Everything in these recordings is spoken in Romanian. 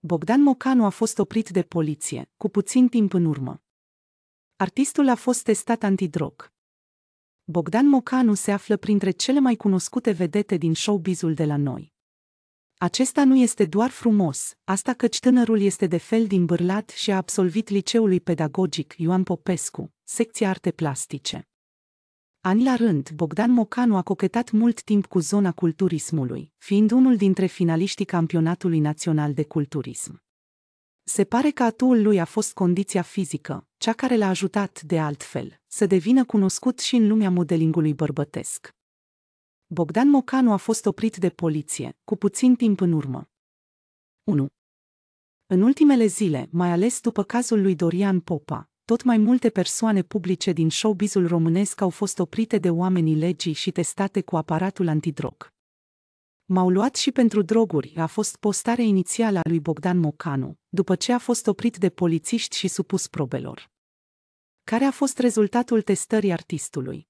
Bogdan Mocanu a fost oprit de poliție, cu puțin timp în urmă. Artistul a fost testat antidrog. Bogdan Mocanu se află printre cele mai cunoscute vedete din showbizul de la noi. Acesta nu este doar frumos, asta căci tânărul este de fel din bârlat și a absolvit liceului pedagogic Ioan Popescu, secția arte plastice. Ani la rând, Bogdan Mocanu a cochetat mult timp cu zona culturismului, fiind unul dintre finaliștii campionatului național de culturism. Se pare că atul lui a fost condiția fizică, cea care l-a ajutat, de altfel, să devină cunoscut și în lumea modelingului bărbătesc. Bogdan Mocanu a fost oprit de poliție, cu puțin timp în urmă. 1. În ultimele zile, mai ales după cazul lui Dorian Popa, tot mai multe persoane publice din showbizul românesc au fost oprite de oamenii legii și testate cu aparatul antidrog. M-au luat și pentru droguri, a fost postarea inițială a lui Bogdan Mocanu, după ce a fost oprit de polițiști și supus probelor. Care a fost rezultatul testării artistului?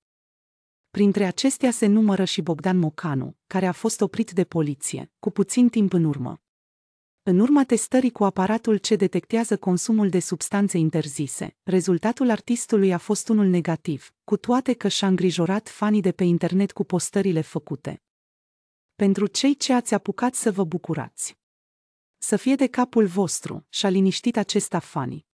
Printre acestea se numără și Bogdan Mocanu, care a fost oprit de poliție, cu puțin timp în urmă. În urma testării cu aparatul ce detectează consumul de substanțe interzise, rezultatul artistului a fost unul negativ, cu toate că și-a îngrijorat fanii de pe internet cu postările făcute. Pentru cei ce ați apucat să vă bucurați. Să fie de capul vostru, și-a liniștit acesta fanii.